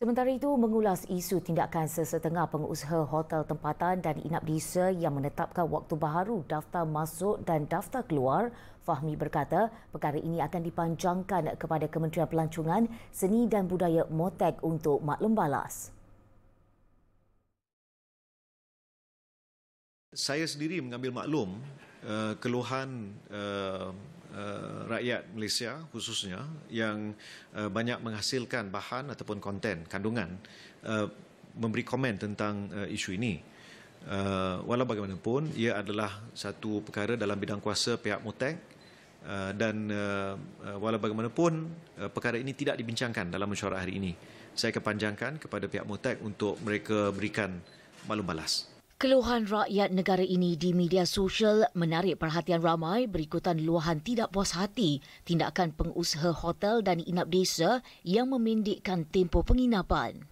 Sementara itu, mengulas isu tindakan sesetengah pengusaha hotel tempatan dan inap di yang menetapkan waktu baharu daftar masuk dan daftar keluar, Fahmi berkata perkara ini akan dipanjangkan kepada Kementerian Pelancongan, Seni dan Budaya Motek untuk maklum balas. Saya sendiri mengambil maklum uh, keluhan uh, Eh, rakyat Malaysia khususnya yang uh, banyak menghasilkan bahan ataupun konten kandungan uh, memberi komen tentang uh, isu ini. Uh, walau bagaimanapun ia adalah satu perkara dalam bidang kuasa pihak Mutek Uh, dan uh, walau bagaimanapun uh, perkara ini tidak dibincangkan dalam mesyuarat hari ini saya akan kepada pihak Mutek untuk mereka berikan maklum balas Keluhan rakyat negara ini di media sosial menarik perhatian ramai berikutan luahan tidak puas hati tindakan pengusaha hotel dan inap desa yang memindikkan tempoh penginapan.